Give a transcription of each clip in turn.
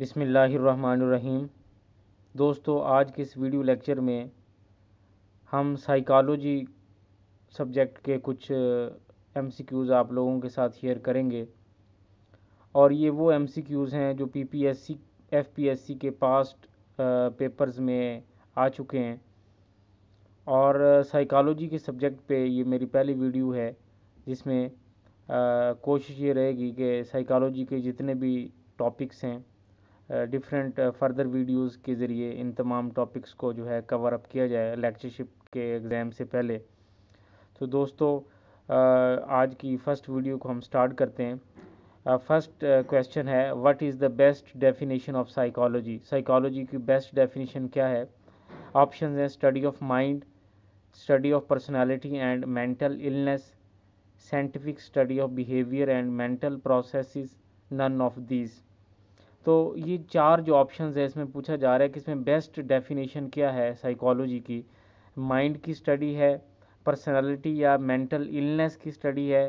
बिसमीम दोस्तों आज के इस वीडियो लेक्चर में हम साइकोलॉजी सब्जेक्ट के कुछ एमसीक्यूज़ आप लोगों के साथ शेयर करेंगे और ये वो एमसीक्यूज़ हैं जो पीपीएससी एफपीएससी के पास्ट पेपर्स में आ चुके हैं और साइकोलॉजी के सब्जेक्ट पे ये मेरी पहली वीडियो है जिसमें कोशिश ये रहेगी कि साइकोलॉजी के जितने भी टॉपिक्स हैं डिफरेंट फर्दर वीडियोस के ज़रिए इन तमाम टॉपिक्स को जो है कवर अप किया जाए लेक्चरशिप के एग्ज़ाम से पहले तो दोस्तों uh, आज की फ़र्स्ट वीडियो को हम स्टार्ट करते हैं फर्स्ट uh, क्वेश्चन uh, है what is the best definition of psychology psychology की बेस्ट डेफिनेशन क्या है ऑप्शन हैं study of mind study of personality and mental illness scientific study of behaviour and mental process none of these तो ये चार जो options है इसमें पूछा जा रहा है कि इसमें बेस्ट डेफिनेशन क्या है साइकोलॉजी की माइंड की स्टडी है पर्सनालिटी या मेंटल इलनेस की स्टडी है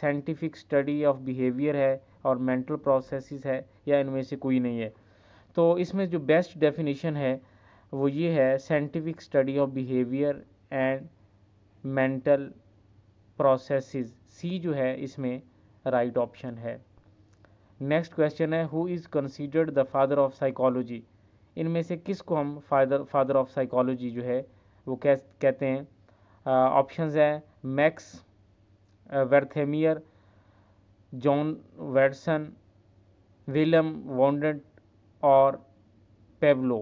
साइंटिफिक स्टडी ऑफ बिहेवियर है और मेंटल प्रोसेस है या इनमें से कोई नहीं है तो इसमें जो बेस्ट डेफिनेशन है वो ये है scientific study of behaviour and mental processes C जो है इसमें राइट right ऑप्शन है नेक्स्ट क्वेश्चन है who is considered the father of psychology इनमें से किस को हम फादर फादर ऑफ साइकोलॉजी जो है वो कह कहते हैं ऑप्शंस हैं Max Wertheimer John Watson William Wundt और पेवलो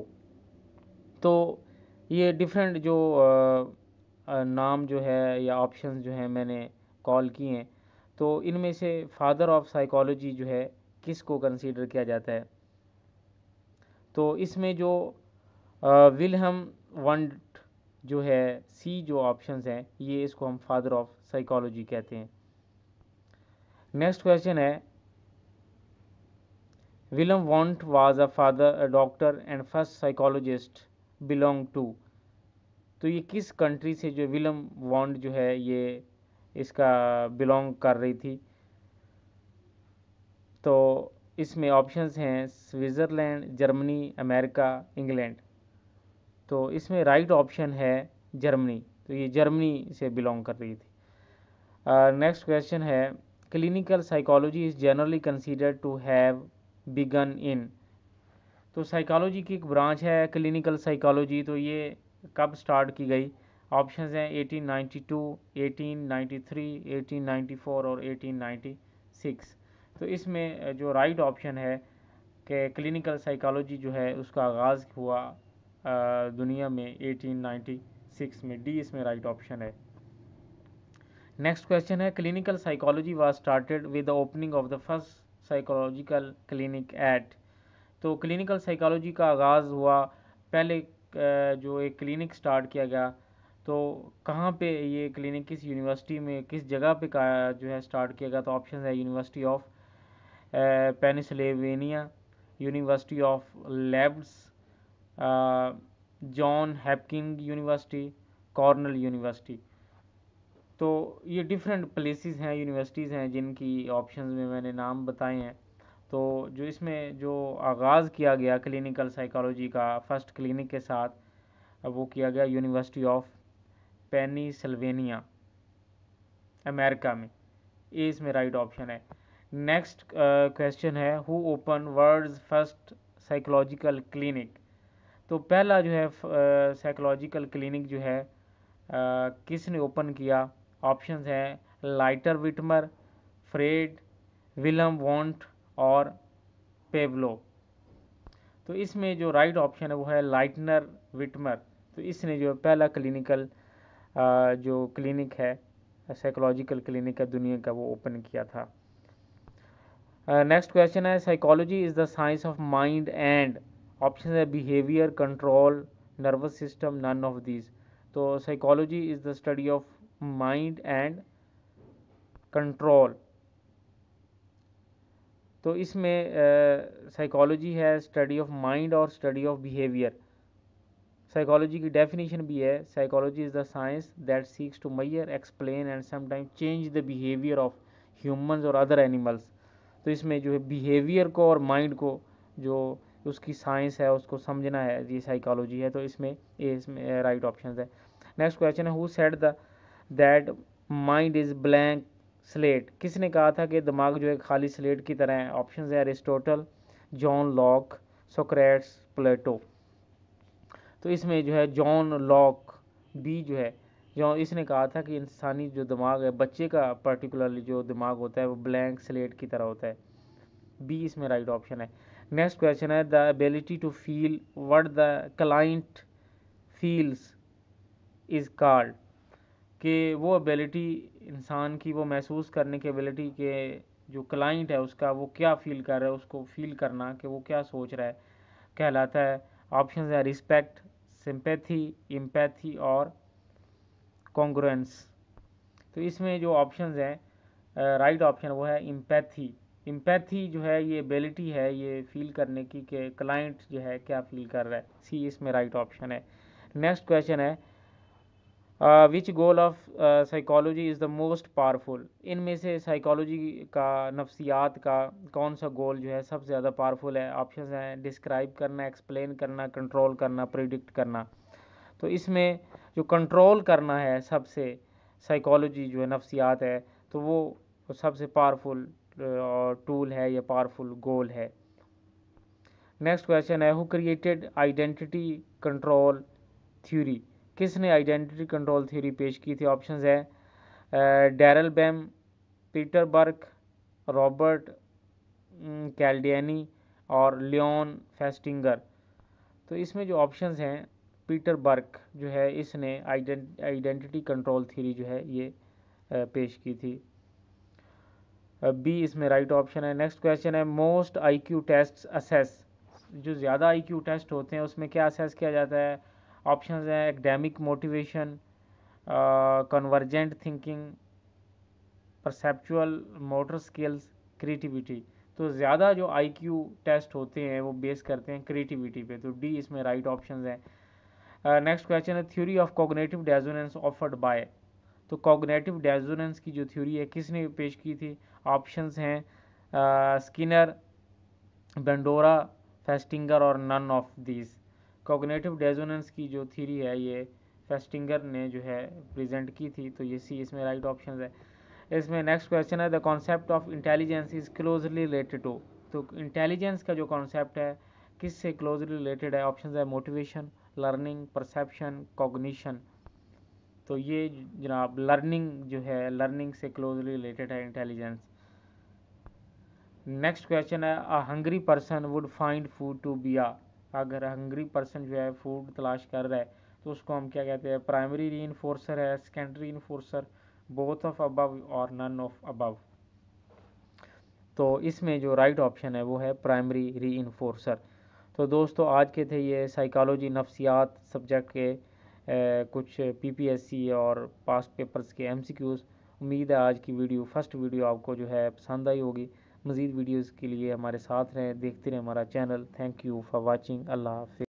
तो ये डिफरेंट जो आ, नाम जो है या ऑप्शन जो हैं मैंने कॉल किए हैं तो इनमें से फादर ऑफ साइकोलॉजी जो है किस को कंसीडर किया जाता है तो इसमें जो विलहम वंट जो है सी जो ऑप्शंस हैं ये इसको हम फादर ऑफ साइकोलॉजी कहते हैं नेक्स्ट क्वेश्चन है William Wundt was a father doctor and first psychologist belong to तो ये किस कंट्री से जो विलम वॉन्ट जो है ये इसका बिलोंग कर रही थी तो इसमें ऑप्शंस हैं स्विट्ज़रलैंड जर्मनी अमेरिका इंग्लैंड तो इसमें राइट ऑप्शन है जर्मनी तो ये जर्मनी से बिलोंग कर रही थी नेक्स्ट uh, क्वेश्चन है clinical psychology is generally considered to have begun in तो साइकोलॉजी की एक ब्रांच है क्लिनिकल साइकोलॉजी तो ये कब स्टार्ट की गई ऑप्शंस हैं 1892, 1893, 1894 और 1896 तो इसमें जो राइट ऑप्शन है कि क्लिनिकल साइकोलॉजी जो है उसका आगाज़ हुआ दुनिया में 1896 में डी इसमें राइट ऑप्शन है नेक्स्ट क्वेश्चन है clinical psychology was started with the opening of the first psychological clinic at तो क्लिनिकल साइकोलॉजी का आगाज़ हुआ पहले जो एक क्लिनिक स्टार्ट किया गया तो कहाँ पे ये क्लिनिक किस यूनिवर्सिटी में किस जगह पे का जो है स्टार्ट किया गया तो ऑप्शन है university of Pennsylvania university of लेब्स John Hopkins university Cornell university तो ये डिफरेंट प्लेसेस हैं यूनिवर्सिटीज़ हैं जिनकी ऑप्शन में मैंने नाम बताए हैं तो जो इसमें जो आगाज़ किया गया क्लिनिकल साइकोलॉजी का फर्स्ट क्लिनिक के साथ वो किया गया यूनिवर्सिटी ऑफ पेनी अमेरिका में ए इसमें राइट ऑप्शन है नेक्स्ट क्वेश्चन uh, है who open world first psychological clinic तो पहला जो है साइकोलॉजिकल क्लिनिक uh, जो है uh, किसने ओपन किया ऑप्शंस हैं Lightner Witmer Freud William Wundt और पेवलो तो इसमें जो राइट right ऑप्शन है वो है लाइटनर विटमर तो इसने जो पहला क्लिनिकल जो क्लिनिक है साइकोलॉजिकल क्लिनिक है दुनिया का वो ओपन किया था Uh, next question is psychology is the science of mind and options are behavior, control, nervous system, none of these. So psychology is the study of mind and control. तो इसमें psychology uh, है study of mind और study of behaviour psychology की definition भी है psychology is the science that seeks to measure explain and sometime change the behaviour of humans और other animals तो इसमें जो है बिहेवियर को और माइंड को जो उसकी साइंस है उसको समझना है ये साइकोलॉजी है तो इसमें ये इसमें राइट ऑप्शन है नेक्स्ट क्वेश्चन है who said the that mind is blank slate किसने कहा था कि दिमाग जो है खाली स्लेट की तरह है ऑप्शन है Aristotle John Locke Socrates Plato तो इसमें जो है जॉन लॉक बी जो है जो इसने कहा था कि इंसानी जो दिमाग है बच्चे का पर्टिकुलरली जो दिमाग होता है वो ब्लैंक स्लेट की तरह होता है बी इसमें राइट ऑप्शन है नेक्स्ट क्वेश्चन है the ability to feel what the client feels is called कि वो एबिलिटी इंसान की वो महसूस करने की एबिलिटी के जो क्लाइंट है उसका वो क्या फील कर रहा है उसको फील करना कि वो क्या सोच रहा है कहलाता है ऑप्शन है रिस्पेक्ट सिंपैथी इम्पैथी और कॉन्ग्रेंस तो इसमें जो ऑप्शन हैं राइट ऑप्शन वो है इम्पैथी इम्पैथी जो है ये एबिलिटी है ये फील करने की कि क्लाइंट जो है क्या फील कर रहा है सी इसमें राइट ऑप्शन है नेक्स्ट क्वेश्चन है which goal of psychology is the most powerful इनमें से साइकोलॉजी का नफसियात का कौन सा गोल जो है सबसे ज़्यादा पावरफुल है ऑप्शन हैं डिस्क्राइब करना एक्सप्लेन करना कंट्रोल करना प्रिडिक्ट करना तो इसमें जो कंट्रोल करना है सबसे साइकोलॉजी जो है नफ्सियात है तो वो सबसे पावरफुल टूल है या पावरफुल गोल है नेक्स्ट क्वेश्चन है who created identity control theory किसने आइडेंटिटी कंट्रोल थ्योरी पेश की थी ऑप्शंस है Daryl Bem Peter Burke Robert Cialdini और लियोन फेस्टिंगर तो इसमें जो ऑप्शंस हैं पीटर बर्क जो है इसने आइडेंटिटी कंट्रोल थ्योरी जो है ये पेश की थी बी इसमें राइट ऑप्शन है नेक्स्ट क्वेश्चन है मोस्ट आईक्यू टेस्ट असेस जो ज़्यादा आईक्यू टेस्ट होते हैं उसमें क्या असेस किया जाता है ऑप्शंस हैं academic motivation convergent thinking perceptual motor skills creativity तो ज़्यादा जो आईक्यू टेस्ट होते हैं वो बेस करते हैं क्रिएटिविटी पे तो डी इसमें राइट ऑप्शन हैं नेक्स्ट uh, क्वेश्चन है theory of cognitive dissonance offered by तो कॉग्नेटिव डेजोनेंस की जो थ्योरी है किसने पेश की थी ऑप्शंस हैं स्किनर बंडोरा फेस्टिंगर और none of these cognitive dissonance की जो थ्योरी है ये फेस्टिंगर ने जो है प्रेजेंट की थी तो ये सी इसमें राइट ऑप्शन है इसमें नेक्स्ट क्वेश्चन है the concept of intelligence is closely related to तो इंटेलिजेंस का जो कॉन्सेप्ट है किससे क्लोजली रिलेटेड है ऑप्शन है मोटिवेशन लर्निंग परसेप्शन कॉग्निशन तो ये जनाब लर्निंग जो है लर्निंग से क्लोजली रिलेटेड है इंटेलिजेंस नेक्स्ट क्वेश्चन है a hungry person would find food to be आ अगर हंग्री पर्सन जो है फूड तलाश कर रहा है तो उसको हम क्या कहते हैं प्राइमरी री है secondary reinforcer both of above और नन ऑफ अबव तो इसमें जो राइट right ऑप्शन है वो है प्राइमरी री तो दोस्तों आज के थे ये साइकोलॉजी नफ्सियात सब्जेक्ट के ए, कुछ पीपीएससी और पास्ट पेपर्स के एमसीक्यूज़ उम्मीद है आज की वीडियो फर्स्ट वीडियो आपको जो है पसंद आई होगी मज़ीद वीडियोज़ के लिए हमारे साथ रहें देखते रहें हमारा channel thank you for watching अल्लाह हाफि